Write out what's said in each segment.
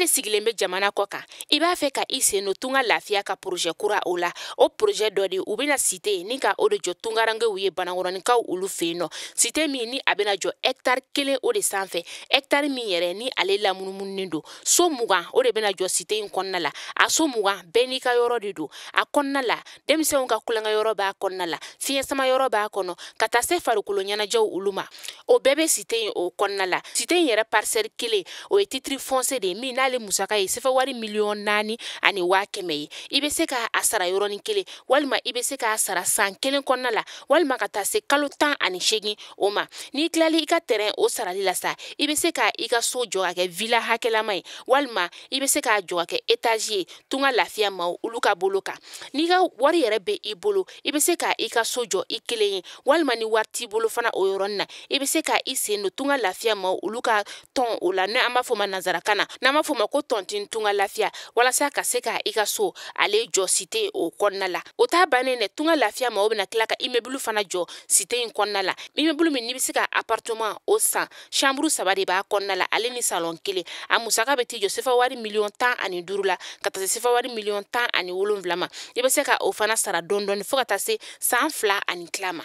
de sigilen be jamana kɔ kan i b'a fɛ ka i sen don tunga lafiya ka projɛ kura o la o porozɛ dɔ de u bena site ni ka o de jɔ tungarangew ye banakɔrɔnikaw olu fen nɔ site min ni a bena jɔ ɛktari kelen o de san fɛ ɛktari min yɛrɛ ni ale lamunumunin do so mugan o de bena jɔ site yi kɔnɔna la a so mugan bɛɛ n'i ka yɔrɔ de do a kɔnɔna la denmisɛnw ka kulonkɛyɔrɔ b'a kɔnɔna la fiɲɛsamayɔrɔ b'a kɔnɔ ka taa se farikolo ɲɛnajɛw olu ma o bɛɛ be site ye o kɔnɔna la site ye yɛrɛ parisɛri kelen o ye titiri fɔnse de ye min n'ale musaka ye sɛfɛ wari miliyɔn naani ani waa kɛmɛ ye i be se ka a sara yɔrɔnin kelen walima i be se k'a sara san kelen kɔnɔna la walima ka taa se kalo tan ani segin o ma n'i tilali i ka tɛrɛn o sarali la sa i be se ka i ka soo jɔ ka kɛ vila hakɛlama ye walima i be se k'a jɔ ka kɛ etazi ye tun ka lafiya ma olu ka bolo kan n'i ka wari yɛrɛ be i bolo i be se ka i ka soo jɔ i kelen ye walima ni wari t'i bolo fana o yɔrɔnin na i be se se ka i sen don tunga lafiya ma olu ka tɔn o la ni an b'a fɔ ma nazarakan na n'an b'a fɔ ma ko tɔntin tunga lafiya walasa ka se ka i ka so ale jɔ site o kɔnɔna la o t'a bannen dɛ tunga lafiya ma o bɛna tila ka imɛbulu fana jɔ site in kɔnɔna la imɛbulu min n'i bɛ se ka apartɛman o san chambre saba de b'a kɔnɔna la ale ni salon kelen a musaka bɛ t'i jɔ sefa wari miliyɔn tan ani duuru la ka taa se sefa wari miliyɔn tan ani wolonwula ma i bɛ se ka o fana sara dɔɔni dɔɔni fo ka taa se san fila ani tila ma.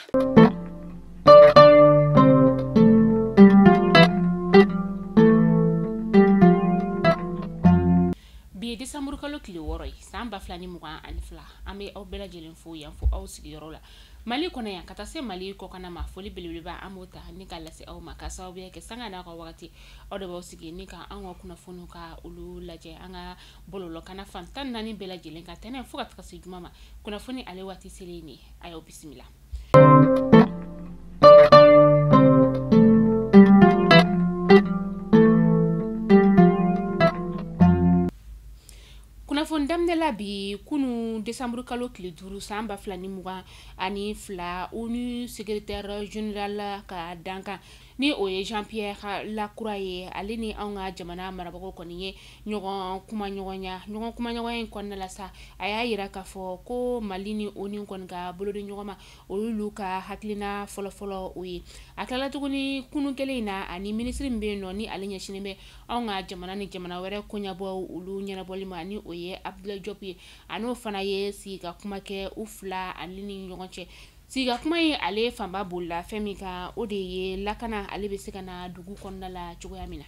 kalo kile wɔɔrɔ ye san ba fila ni mugan ani fila an bɛ aw bɛɛ fo yan fo aw sigiyɔrɔ la mali kɔnɔ yan ka taa se mali kɔkana ma foli belebeleba an b'o ta ni ka lase aw ma ka sababuya kɛ sanga n'a ka wagati aw de b'aw sigi ni ka an ka kunnafoniw ka olu lajɛ an ka kana fan tan naani bɛɛ lajɛlen ka tɛnɛ fo ka taga se juma ma kunnafoni ale waati selen ne a y'aw bisimila n daminɛ la bi kunu desanburu kalo tile duuru san ba fila ni mugan ani fila onu sekretɛrɛ general ka dankan ni o ye jean pierre lakura ye ale ni anw ka jamana marabagaw kɔni ye ɲɔgɔn kumaɲɔgɔnya ɲɔgɔn kumaɲɔgɔnya in kɔnɔna la sa a y'a yira k'a fɔ ko mali ni oni kɔni ka bolodi ɲɔgɔn ma olu ka hakilina fɔlɔfɔlɔ o ye a tilala tuguni kunu kelen in na ani minisiri min bɛ yen nɔ ni ale ɲɛsinen bɛ anw ka jamana ni jamana wɛrɛ koɲabɔ olu ɲɛnabɔli ma ni o ye abdulayi jɔp ye an'o fana ye sigi ka kuma kɛ u fila ale ni ɲɔgɔn cɛ siga kuma ye ale fanba bolila fɛn min kan o de ye lakana ale bɛ se ka na dugu kɔnɔna la cogoya min na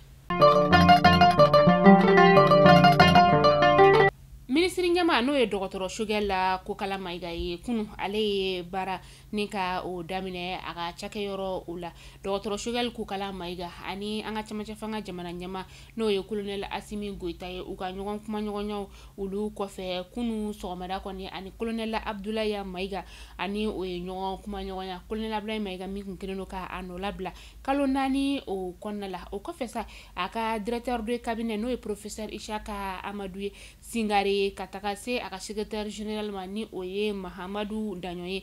ma n'o ye dɔgɔtɔrɔ sokɛ la kokala maiga ye kunu ale ye baara ni ka o daminɛ a ka cakɛ yɔrɔ o la dɔgɔtɔrɔ sokɛli kokala maiga ani an ka camacɛ fanga jamana ɲɛma n'o ye kolonɛl asimi goyita ye u ka ɲɔgɔn kumaɲɔgɔnyaw olu kɔfɛ kunu sɔgɔmada kɔni ani kolonɛla abdulaya maiga ani o ye ɲɔgɔn kumaɲɔgɔnya kolonɛl abdulayi maiga min kun kelen do ka a nɔ labila kalo naani o kɔnɔna la o kɔfɛ sa a ka directɛr do kabinɛ n'o ye professɛr ishaka amadu ye singare ye ka taga se a ka sekretɛri general ma ni o ye mahamadu daɲɔ ye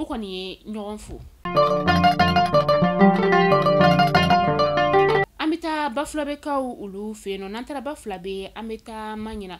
u kɔni ye ɲɔgɔn fo an be taa bafulabekaw olu fe nɔ n'an taara bafilabe an bɛ taa maɲina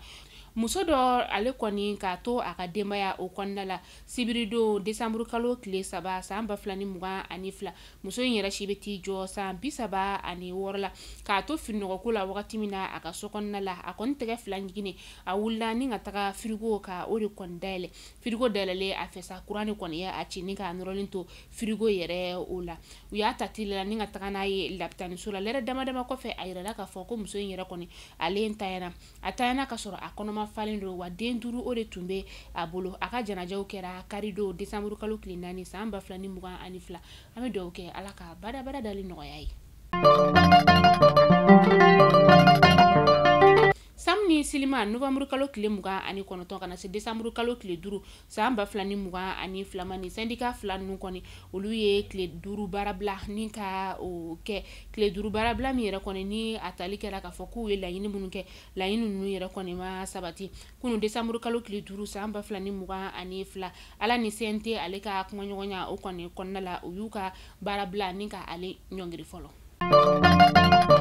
muso dɔ ale kɔni k'a to a ka denbaya o kɔnɔna la sibiridon desanburu kalo tile saba san ba fila ni mugan ani fila muso in yɛrɛ si bɛ t'i jɔ san bi saba ani wɔɔrɔ la k'a to fininɔgɔko la wagati min na a ka so kɔnɔna la a kɔni tɛgɛ fila ɲigini a wulila ni ka taga firigo ka o de kɔni dayɛlɛ firigo dayɛlɛlen a fɛ sa kuran de kɔni ye a cini k'a nɔrɔlen to firigo yɛrɛ o la u y'a ta tile la ni ka taga n'a ye lapitaniso la lɛrɛ dama dama kɔfɛ a yirala k'a fɔ ko muso in yɛrɛ kɔni ale n tayana a tayana ka sɔrɔ a kɔnɔma caman falen do wa den duru o de tun be a bolo a ka janajaw kɛra kari do desanburu kalo kile naani saan ba fila ni mugan ani fila an be dɔw kɛ ala ka badabada dali nɔgɔya ye misilima novanburu kalo kile mugan ani kɔnɔtɔn kana se desanburu kalo kile duru saan ba fila ni mugan ani filama ni sɛndika fila nunu kɔni olu ye tile duru baarabila ni ka o kɛ tile duru baarabila min yɛrɛ kɔni ni a tali kɛra k'a fɔ k'u ye laɲini minnu kɛ laɲini nunu yɛrɛ kɔni ma sabati kunu desanburu kalo kile duru saan ba fila ni mugan ani fila ala ni sente ale ka kumaɲɔgɔnya o kɔni kɔnɔna la u y'u ka baarabila ni ka ale ɲɔngiri fɔlɔ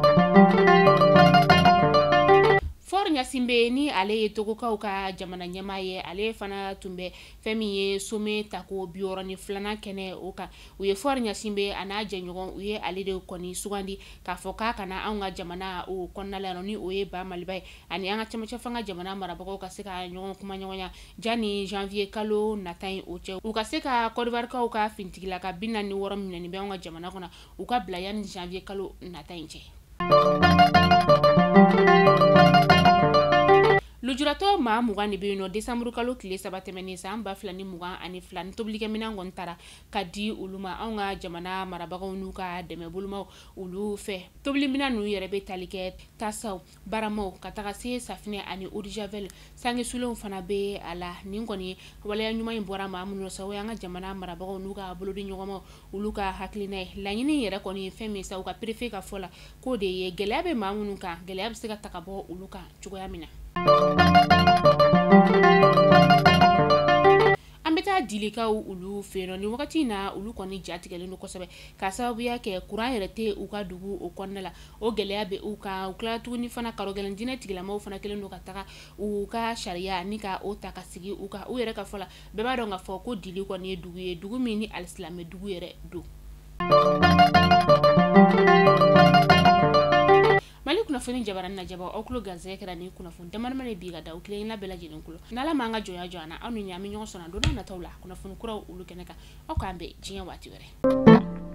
ɲasin be ni ale ye togokaw ka jamana ɲɛma ye ale fana tun bɛ fɛɛn min ye some tako biyɔrɔni filana kɛnɛ o kan u ye fɔri ɲasin be a n'a jɛɲɔgɔn u ye ale de kɔni sugandi k'a fɔ k'a kana anw ka jamana o kɔnɔna la ni o ye ba maliba ye ani an ka camacɛ fanga jamana marabagaw ka se ka ɲɔgɔn kuma ɲɔgɔnya ja ni janviye kalo nata ye o cɛ u ka se ka kɔdivarikaw ka fintigila ka bi ni wɔrɔ minɛni bɛ anw ka jamana kɔnɔ u ka bila yani janviye kalo nata ye cɛ lujuratɔ maa mugan saba san ba fila ni mugan ani fila ni tobilikɛminan tara ka di olu ma anw ka jamana marabagaw n'u ka dɛmɛ bolomaw olu fɛ tobilimina n'u yɛrɛ be tali tasaw baramaw ka taga se safinɛ ani odijavel sangesulenw fana be a la nin kɔni waleya ɲuman ɲi bɔra ma minnu saw an ka jamana marabagaw n'u ka bolodi ɲɔgɔnmaw olu ka hakilina ye laɲini yɛrɛ kɔni fɛn min sa u ka perefe ka fɔ la k'o de ye gwɛlɛya be ma minnu kan gwɛlɛya be se ka taga bɔ olu kan cogoya min na an bɛ dilikaw olu fɛ nɔ ni wagati na olu kɔni jatigɛlen don kosɛbɛ k'a sababuya kɛ kuran yɛrɛ tɛ u ka dugu o kɔnna la o gɛlɛya be u kan u tilala tuguni fana karogɛlɛn gɛlɛn tigilamaw fana kelen do ka taga u ka sariya ni ka o ta ka sigi u ka u yɛrɛ ka fɔ la bɛɛ b'a dɔn k'a fɔ ko dili kɔni ye dugu ye dugu min ni alisilamɛ dugu yɛrɛ do kunnafoni jabarani na jaba aw kulo garizɛgɛ kɛra ni kunnafoni damadama ne bi ka da o kelenkelenna bɛɛ lajɛlen kulo n'ala m'an ka jɔnya jɔ an na aw ni ɲa an be ɲɔgɔn sɔnna n'a nataw la kunnafoni kuraw olu kɛnɛ kan aw k'an bɛn diɲɛ waati wɛrɛ